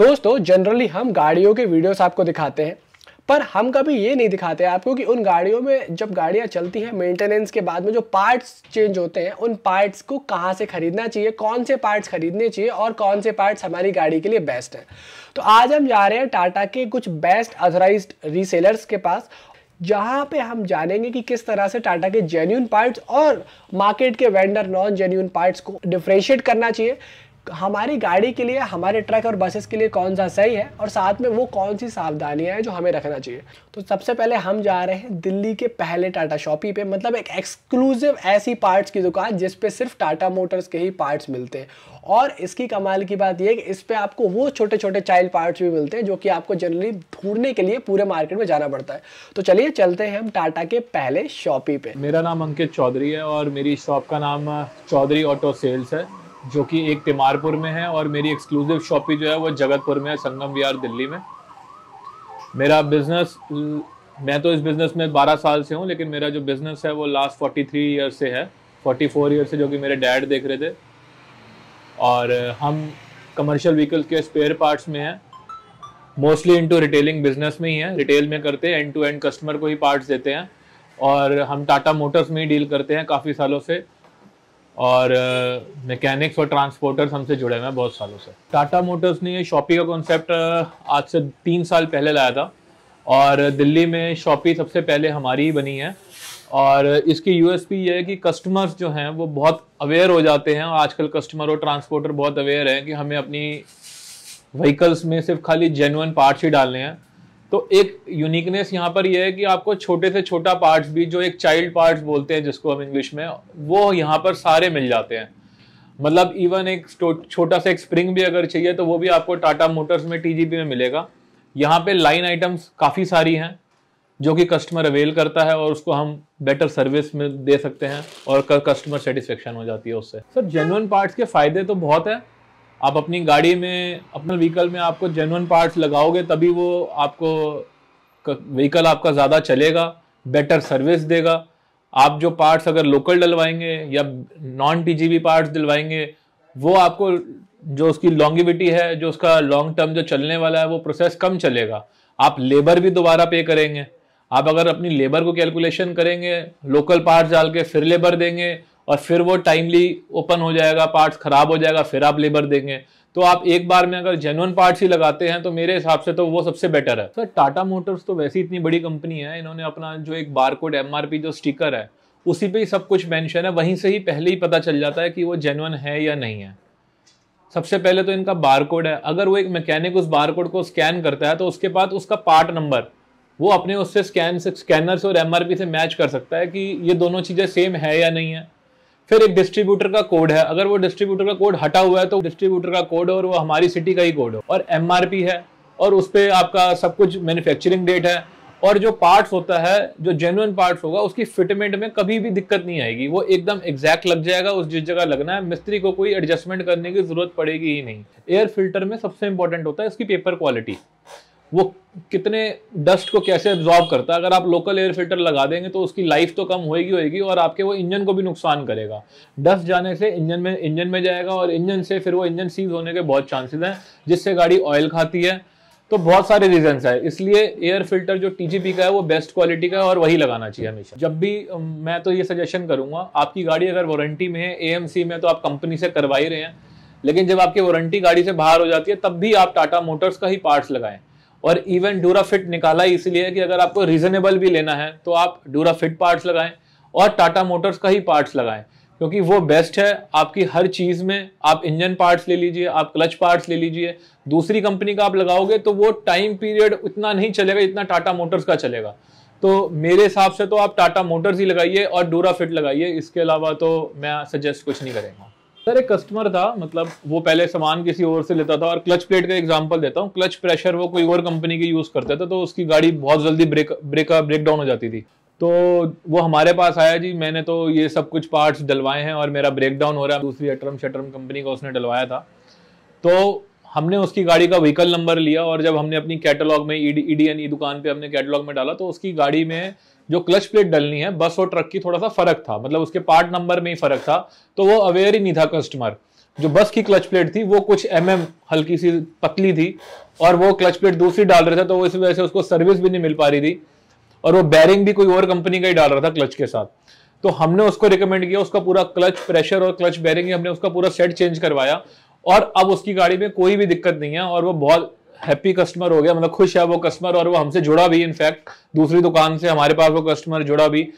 दोस्तों जनरली हम गाड़ियों के वीडियोस आपको दिखाते हैं पर हम कभी ये नहीं दिखाते आपको कि उन गाड़ियों में जब गाड़ियाँ चलती हैं मेंटेनेंस के बाद में जो पार्ट्स चेंज होते हैं उन पार्ट्स को कहाँ से खरीदना चाहिए कौन से पार्ट्स खरीदने चाहिए और कौन से पार्ट्स हमारी गाड़ी के लिए बेस्ट हैं तो आज हम जा रहे हैं टाटा के कुछ बेस्ट अथोराइज रीसेलर्स के पास जहाँ पे हम जानेंगे कि किस तरह से टाटा के जेन्यून पार्ट्स और मार्केट के वेंडर नॉन जेन्यून पार्ट्स को डिफ्रेंशिएट करना चाहिए हमारी गाड़ी के लिए हमारे ट्रक और बसेस के लिए कौन सा सही है और साथ में वो कौन सी सावधानियां हैं जो हमें रखना चाहिए तो सबसे पहले हम जा रहे हैं दिल्ली के पहले टाटा शॉपी पे मतलब एक एक्सक्लूसिव ऐसी पार्ट्स की दुकान जिस पे सिर्फ टाटा मोटर्स के ही पार्ट्स मिलते हैं और इसकी कमाल की बात यह कि इस पर आपको वो छोटे छोटे चाइल्ड पार्ट्स भी मिलते हैं जो कि आपको जनरली ढूंढने के लिए पूरे मार्केट में जाना पड़ता है तो चलिए चलते हैं हम टाटा के पहले शॉपी पे मेरा नाम अंकित चौधरी है और मेरी शॉप का नाम चौधरी ऑटो सेल्स है जो कि एक तिमारपुर में है और मेरी एक्सक्लूसिव शॉप भी जो है वो जगतपुर में है संगम विहार दिल्ली में मेरा बिजनेस मैं तो इस बिज़नेस में 12 साल से हूँ लेकिन मेरा जो बिज़नेस है वो लास्ट 43 ईयर से है 44 फोर ईयर से जो कि मेरे डैड देख रहे थे और हम कमर्शियल व्हीकल्स के स्पेयर पार्ट्स में हैं मोस्टली इनटू रिटेलिंग बिजनेस में ही है रिटेल में करते हैं एंड टू एंड कस्टमर को ही पार्ट्स देते हैं और हम टाटा मोटर्स में ही डील करते हैं काफ़ी सालों से और मैकेनिक्स और ट्रांसपोर्टर्स हमसे जुड़े हुए हैं बहुत सालों से टाटा मोटर्स ने ये शॉपी का कॉन्सेप्ट आज से तीन साल पहले लाया था और दिल्ली में शॉपी सबसे पहले हमारी ही बनी है और इसकी यूएसपी ये है कि कस्टमर्स जो हैं वो बहुत अवेयर हो जाते हैं और आजकल कस्टमर और ट्रांसपोर्टर बहुत अवेयर हैं कि हमें अपनी व्हीकल्स में सिर्फ खाली जेनुअन पार्ट्स ही डालने हैं तो एक यूनिकनेस यहाँ पर यह है कि आपको छोटे से छोटा पार्ट्स भी जो एक चाइल्ड पार्ट्स बोलते हैं जिसको हम इंग्लिश में वो यहाँ पर सारे मिल जाते हैं मतलब इवन एक छोटा सा एक स्प्रिंग भी अगर चाहिए तो वो भी आपको टाटा मोटर्स में टीजीपी में मिलेगा यहाँ पे लाइन आइटम्स काफ़ी सारी हैं जो कि कस्टमर अवेल करता है और उसको हम बेटर सर्विस में दे सकते हैं और कस्टमर सेटिस्फेक्शन हो जाती है उससे सर जेनुअन पार्ट्स के फ़ायदे तो बहुत है आप अपनी गाड़ी में अपने व्हीकल में आपको जेनवन पार्ट्स लगाओगे तभी वो आपको व्हीकल आपका ज़्यादा चलेगा बेटर सर्विस देगा आप जो पार्ट्स अगर लोकल डलवाएंगे या नॉन टीजीबी पार्ट्स दिलवाएंगे वो आपको जो उसकी लॉन्गिविटी है जो उसका लॉन्ग टर्म जो चलने वाला है वो प्रोसेस कम चलेगा आप लेबर भी दोबारा पे करेंगे आप अगर अपनी लेबर को कैलकुलेशन करेंगे लोकल पार्ट डाल के फिर लेबर देंगे और फिर वो टाइमली ओपन हो जाएगा पार्ट्स ख़राब हो जाएगा फिर आप लेबर देंगे तो आप एक बार में अगर जेनुअन पार्ट्स ही लगाते हैं तो मेरे हिसाब से तो वो सबसे बेटर है सर टाटा मोटर्स तो, तो वैसे इतनी बड़ी कंपनी है इन्होंने अपना जो एक बार कोड जो स्टिकर है उसी पे ही सब कुछ मेंशन है वहीं से ही पहले ही पता चल जाता है कि वो जेनुअन है या नहीं है सबसे पहले तो इनका बारकोड है अगर वो एक मैकेनिक उस बारकोड को स्कैन करता है तो उसके बाद उसका पार्ट नंबर वो अपने उससे स्कैन से स्कैनर से और एमआरपी से मैच कर सकता है कि ये दोनों चीज़ें सेम है या नहीं है फिर एक डिस्ट्रीब्यूटर का कोड है अगर वो डिस्ट्रीब्यूटर का कोड हटा हुआ है तो डिस्ट्रीब्यूटर का कोड और वो हमारी सिटी का ही कोड हो और एम है और उस पर आपका सब कुछ मैन्युफैक्चरिंग डेट है और जो पार्ट्स होता है जो जेनुअन पार्ट्स होगा उसकी फिटमेंट में कभी भी दिक्कत नहीं आएगी वो एकदम एग्जैक्ट लग जाएगा उस जिस जगह लगना है मिस्त्री को कोई एडजस्टमेंट करने की जरूरत पड़ेगी ही नहीं एयर फिल्टर में सबसे इंपॉर्टेंट होता है इसकी पेपर क्वालिटी वो कितने डस्ट को कैसे एब्जॉर्ब करता है अगर आप लोकल एयर फिल्टर लगा देंगे तो उसकी लाइफ तो कम होएगी होएगी और आपके वो इंजन को भी नुकसान करेगा डस्ट जाने से इंजन में इंजन में जाएगा और इंजन से फिर वो इंजन सीज होने के बहुत चांसेस हैं जिससे गाड़ी ऑयल खाती है तो बहुत सारे रीजंस है इसलिए एयर फिल्टर जो टीजीपी का है वो बेस्ट क्वालिटी का है और वही लगाना चाहिए हमेशा जब भी मैं तो ये सजेशन करूंगा आपकी गाड़ी अगर वारंटी में है ए में तो आप कंपनी से करवा ही रहे हैं लेकिन जब आपकी वारंटी गाड़ी से बाहर हो जाती है तब भी आप टाटा मोटर्स का ही पार्ट्स लगाएं और इवन फिट निकाला इसलिए कि अगर आपको रीजनेबल भी लेना है तो आप फिट पार्ट्स लगाएं और टाटा मोटर्स का ही पार्ट्स लगाएं क्योंकि वो बेस्ट है आपकी हर चीज़ में आप इंजन पार्ट्स ले लीजिए आप क्लच पार्ट्स ले लीजिए दूसरी कंपनी का आप लगाओगे तो वो टाइम पीरियड उतना नहीं चलेगा इतना टाटा मोटर्स का चलेगा तो मेरे हिसाब से तो आप टाटा मोटर्स ही लगाइए और डूरा फिट लगाइए इसके अलावा तो मैं सजेस्ट कुछ नहीं करेंगे सर एक कस्टमर था मतलब वो पहले सामान किसी और से लेता था और क्लच प्लेट का एग्जांपल देता हूँ क्लच प्रेशर वो कोई और कंपनी की यूज़ करता था तो उसकी गाड़ी बहुत जल्दी ब्रेक ब्रेक ब्रेक डाउन हो जाती थी तो वो हमारे पास आया जी मैंने तो ये सब कुछ पार्ट्स डलवाए हैं और मेरा ब्रेक डाउन हो रहा है दूसरी अटरम शटरम कंपनी का उसने डलवाया था तो हमने उसकी गाड़ी का व्हीकल नंबर लिया और जब हमने अपनी कैटलॉग में ईडी एन ई दुकान पे हमने कैटलॉग में डाला तो उसकी गाड़ी में जो क्लच प्लेट डलनी है बस और ट्रक की थोड़ा सा फर्क था मतलब उसके पार्ट नंबर में ही फर्क था तो वो अवेयर ही नहीं था कस्टमर जो बस की क्लच प्लेट थी वो कुछ एम mm हल्की सी पतली थी और वो क्लच प्लेट दूसरी डाल रहे थे तो इस वजह से उसको सर्विस भी नहीं मिल पा रही थी और वो बैरिंग भी कोई और कंपनी का ही डाल रहा था क्लच के साथ तो हमने उसको रिकमेंड किया उसका पूरा क्लच प्रेशर और क्लच बैरिंग हमने उसका पूरा सेट चेंज करवाया और अब उसकी गाड़ी में कोई भी दिक्कत नहीं है और वो बहुत हैप्पी कस्टमर हो गया मतलब खुश है वो कस्टमर और वो हमसे जुड़ा भी इनफैक्ट दूसरी दुकान से हमारे पास वो कस्टमर जुड़ा भी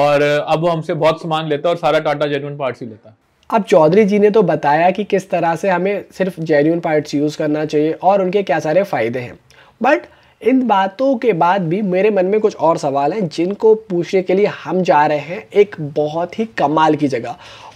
और अब वो हमसे बहुत सामान लेता है और सारा टाटा जेन्यून पार्ट्स ही लेता है अब चौधरी जी ने तो बताया कि किस तरह से हमें सिर्फ जेन्यून पार्ट्स यूज़ करना चाहिए और उनके क्या सारे फ़ायदे हैं बट इन बातों के बाद भी मेरे मन में कुछ और सवाल हैं जिनको पूछने के लिए हम जा रहे हैं एक बहुत ही कमाल की जगह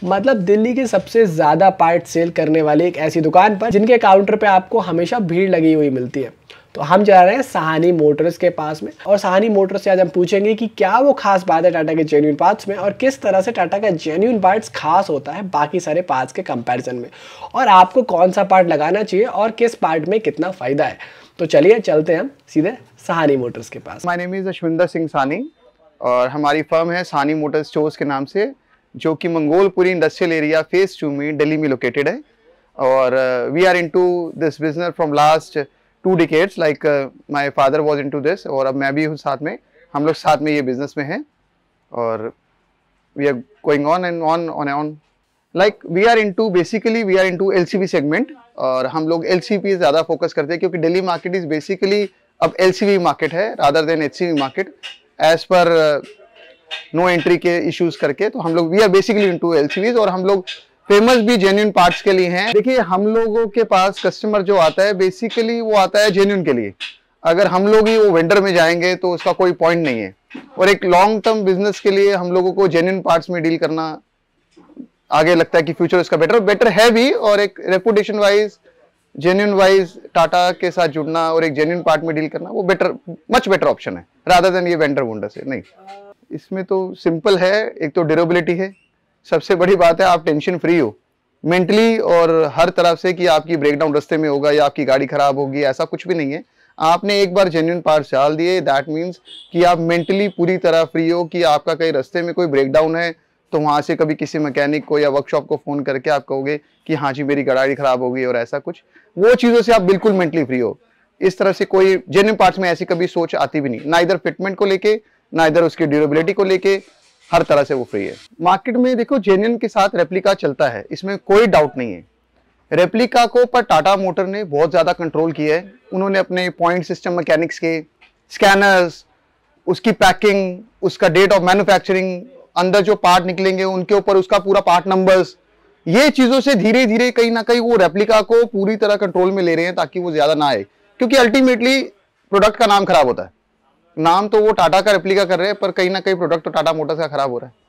मतलब दिल्ली के सबसे ज़्यादा पार्ट सेल करने वाली एक ऐसी दुकान पर जिनके काउंटर पर आपको हमेशा भीड़ लगी हुई मिलती है तो हम जा रहे हैं सहानी मोटर्स के पास में और सहानी मोटर्स से आज हम पूछेंगे कि क्या वो खास बात है टाटा के जेन्यून पार्ट्स में और किस तरह से टाटा का जेन्यून पार्ट्स खास होता है बाकी सारे पार्ट्स के कंपैरिजन में और आपको कौन सा पार्ट लगाना चाहिए और किस पार्ट में कितना फ़ायदा है तो चलिए चलते हैं सीधे सहानी मोटर्स के पास my name is Ashwinder Singh Sani और हमारी फर्म है सानी मोटर्स स्टोर्स के नाम से जो कि Mangolpuri industrial area phase two में दिल्ली में लोकेटेड है और we are into this business from last two decades like my father was into this और अब मैं भी हूँ साथ में हम लोग साथ में ये बिजनेस में हैं और we are going on and on on and on like we are into basically we are into LCB segment और हम लोग एलसीबी ज़्यादा फोकस करते हैं क्योंकि दिल्ली मार्केट इज़ बेसिकली अब एलसीबी मार्केट है rather than HCB market as per no entry के इश्यूज करके तो हम लोग we are basically into LCBs और हम लोग फेमस भी जेन्यून पार्ट्स के लिए हैं देखिए हम लोगों के पास कस्टमर जो आता है बेसिकली वो आता है जेन्यून के लिए अगर हम लोग ही वो वेंडर में जाएंगे तो उसका कोई पॉइंट नहीं है और एक लॉन्ग टर्म बिजनेस के लिए हम लोगों को जेन्यून पार्ट्स में डील करना आगे लगता है कि फ्यूचर इसका बेटर बेटर है भी और एक reputation wise genuine wise Tata के साथ जुड़ना और एक जेन्यून पार्ट में डील करना वो बेटर मच बेटर ऑप्शन है राधा देन ये वेंडर वुंडर से नहीं इसमें तो सिंपल है एक तो ड्यूरेबिलिटी है सबसे बड़ी बात है आप टेंशन फ्री हो मेंटली और हर तरफ से कि आपकी ब्रेकडाउन रस्ते में होगा या आपकी गाड़ी खराब होगी ऐसा कुछ भी नहीं है आपने एक बार जेन्यून पार्ट डाल दिए दैट मीन्स कि आप मेंटली पूरी तरह फ्री हो कि आपका कहीं रस्ते में कोई ब्रेकडाउन है तो वहाँ से कभी किसी मैकेनिक को या वर्कशॉप को फ़ोन करके आप कहोगे कि हाँ जी मेरी गाड़ी ख़राब हो गई और ऐसा कुछ वो चीज़ों से आप बिल्कुल मेंटली फ्री हो इस तरह से कोई जेन पार्ट्स में ऐसी कभी सोच आती भी नहीं ना इधर फिटमेंट को लेके ना इधर उसकी ड्यूरेबिलिटी को लेके हर तरह से वो फ्री है मार्केट में देखो जेन्यून के साथ रेप्लिका चलता है इसमें कोई डाउट नहीं है रेप्लिका को पर टाटा मोटर ने बहुत ज़्यादा कंट्रोल किया है उन्होंने अपने पॉइंट सिस्टम मैकेनिक्स के स्कैनर्स उसकी पैकिंग उसका डेट ऑफ मैन्युफैक्चरिंग अंदर जो पार्ट निकलेंगे उनके ऊपर उसका पूरा पार्ट नंबर्स ये चीजों से धीरे धीरे कहीं ना कहीं वो रेप्लिका को पूरी तरह कंट्रोल में ले रहे हैं ताकि वो ज्यादा ना आए क्योंकि अल्टीमेटली प्रोडक्ट का नाम खराब होता है नाम तो वो टाटा का रेप्लिका कर रहे हैं पर कहीं ना कहीं प्रोडक्ट तो टाटा मोटर्स का खराब हो रहा है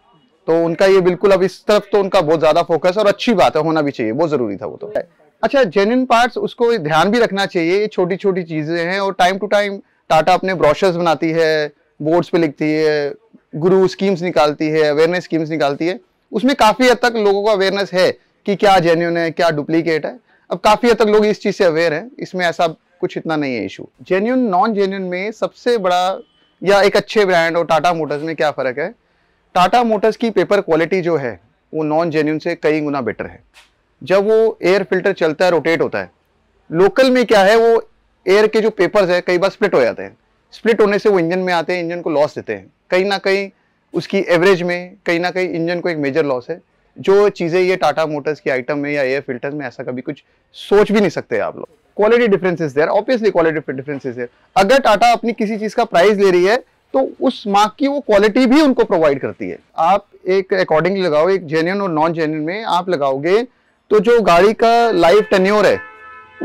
तो उनका ये बिल्कुल अब इस तरफ तो उनका बहुत ज्यादा फोकस और अच्छी बात है होना भी चाहिए बहुत जरूरी था वो तो अच्छा जेन्यून पार्ट्स उसको ध्यान भी रखना चाहिए ये छोटी छोटी चीजें हैं और टाइम टू टाइम टाटा अपने ब्रॉशर्स बनाती है बोर्ड्स पे लिखती है गुरु स्कीम्स निकालती है अवेयरनेस स्कीम्स निकालती है उसमें काफ़ी हद तक लोगों को अवेयरनेस है कि क्या जेन्यून है क्या डुप्लीकेट है अब काफ़ी हद तक लोग इस चीज़ से अवेयर हैं इसमें ऐसा कुछ इतना नहीं है इशू जेन्यून नॉन जेन्यून में सबसे बड़ा या एक अच्छे ब्रांड और टाटा मोटर्स में क्या फ़र्क है टाटा मोटर्स की पेपर क्वालिटी जो है वो नॉन जेन्यून से कई गुना बेटर है जब वो एयर फिल्टर चलता है रोटेट होता है लोकल में क्या है वो एयर के जो पेपर्स है कई बार स्प्लिट हो जाते हैं स्प्लिट होने से वो इंजन में आते हैं इंजन को लॉस देते हैं कहीं ना कहीं उसकी एवरेज में कहीं ना कहीं इंजन को एक मेजर लॉस है जो चीज़ें ये टाटा मोटर्स की आइटम में या एयर फिल्टर्स में ऐसा कभी कुछ सोच भी नहीं सकते आप लोग quality differences there obviously quality differences there अगर टाटा अपनी किसी चीज़ का प्राइस ले रही है तो उस मार्क की वो क्वालिटी भी उनको प्रोवाइड करती है आप एक अकॉर्डिंगली लगाओ एक जेन्यून और नॉन जेन्यून में आप लगाओगे तो जो गाड़ी का लाइफ टेन्योर है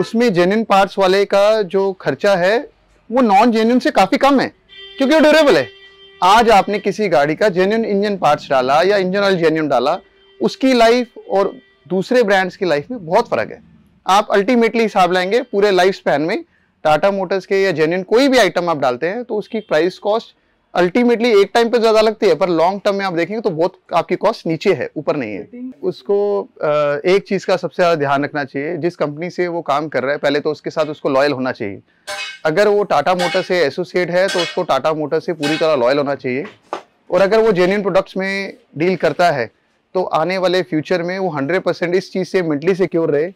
उसमें जेन्यून पार्ट्स वाले का जो खर्चा है वो नॉन जेन्यून से काफ़ी कम है क्योंकि वो ड्यूरेबल है आज आपने किसी गाड़ी का जेन्यून इंजन पार्ट्स डाला या इंजन ऑयल जेन्यून डाला उसकी लाइफ और दूसरे ब्रांड्स की लाइफ में बहुत फ़र्क है आप अल्टीमेटली हिसाब लाएंगे पूरे लाइफ स्पैन में टाटा मोटर्स के या जेन्यून कोई भी आइटम आप डालते हैं तो उसकी प्राइस कॉस्ट अल्टीमेटली एक टाइम पे ज्यादा लगती है पर लॉन्ग टर्म में आप देखेंगे तो बहुत आपकी कॉस्ट नीचे है ऊपर नहीं है उसको एक चीज का सबसे ज्यादा ध्यान रखना चाहिए जिस कंपनी से वो काम कर रहा है पहले तो उसके साथ उसको लॉयल होना चाहिए अगर वो टाटा मोटर से एसोसिएट है तो उसको टाटा मोटर से पूरी तरह लॉयल होना चाहिए और अगर वो जेन्यून प्रोडक्ट्स में डील करता है तो आने वाले फ्यूचर में वो हंड्रेड इस चीज़ से मेंटली सिक्योर रहे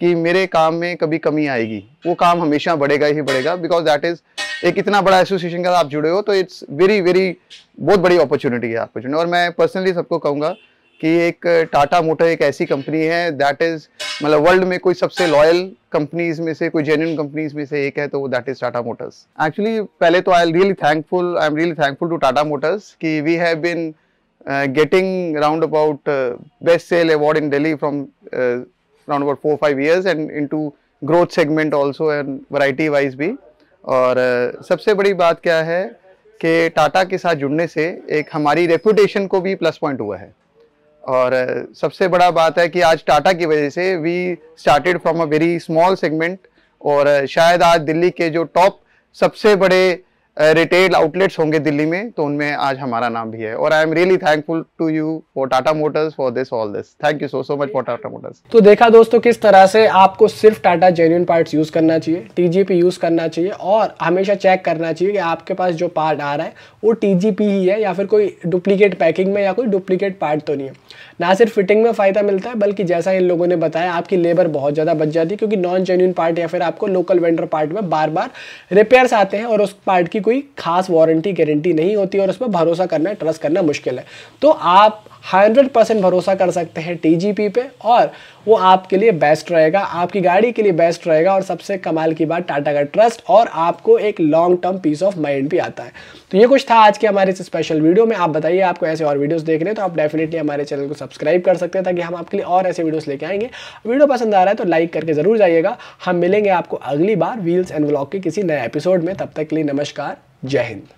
कि मेरे काम में कभी कमी आएगी वो काम हमेशा बढ़ेगा ही बढ़ेगा बिकॉज दैट इज एक इतना बड़ा एसोसिएशन का आप जुड़े हो तो इट्स वेरी वेरी बहुत बड़ी अपॉर्चुनिटी है आपको जुड़ने और मैं पर्सनली सबको कहूँगा कि एक टाटा मोटर एक ऐसी कंपनी है दैट इज़ मतलब वर्ल्ड में कोई सबसे लॉयल कंपनीज में से कोई जेन्यून कंपनीज में से एक है तो that is Tata motors actually पहले तो I am really thankful I am really thankful to Tata motors कि we have been getting round about best sale award in Delhi from around about four five years and into growth segment also and variety wise भी और uh, सबसे बड़ी बात क्या है कि टाटा के साथ जुड़ने से एक हमारी रेपुटेशन को भी प्लस पॉइंट हुआ है और uh, सबसे बड़ा बात है कि आज टाटा की वजह से we started from a very small segment और uh, शायद आज दिल्ली के जो टॉप सबसे बड़े रिटेल आउटलेट्स होंगे दिल्ली में तो उनमें आज हमारा नाम भी है और I am really thankful to you for Tata motors for this all this thank you so so much for Tata motors तो देखा दोस्तों किस तरह से आपको सिर्फ टाटा जेन्यून पार्ट्स यूज़ करना चाहिए टीजीपी यूज़ करना चाहिए और हमेशा चेक करना चाहिए कि आपके पास जो पार्ट आ रहा है वो टीजीपी ही है या फिर कोई डुप्लीकेट पैकिंग में या कोई डुप्लीकेट पार्ट तो नहीं है ना सिर्फ फिटिंग में फ़ायदा मिलता है बल्कि जैसा इन लोगों ने बताया आपकी लेबर बहुत ज़्यादा बच जाती है क्योंकि नॉन जेन्यून पार्ट या फिर आपको लोकल वेंडर पार्ट में बार बार रिपेयर्स आते हैं और उस पार्ट की कोई खास वारंटी गारंटी नहीं होती और उस पर भरोसा करना ट्रस्ट करना मुश्किल है तो आप हंड्रेड परसेंट भरोसा कर सकते हैं टी पे और वो आपके लिए बेस्ट रहेगा आपकी गाड़ी के लिए बेस्ट रहेगा और सबसे कमाल की बात टाटा का ट्रस्ट और आपको एक long term peace of mind भी आता है तो ये कुछ था आज के हमारे इस स्पेशल वीडियो में आप बताइए आपको ऐसे और वीडियोस देख रहे हैं तो आप डेफिनेटली हमारे चैनल को सब्सक्राइब कर सकते हैं ताकि हम आपके लिए और ऐसे वीडियोज लेके आएंगे वीडियो पसंद आ रहा है तो लाइक करके ज़रूर जाइएगा हम मिलेंगे आपको अगली बार व्हील्स एंड ब्लॉग के किसी नए एपिसोड में तब तक के लिए नमस्कार जय हिंद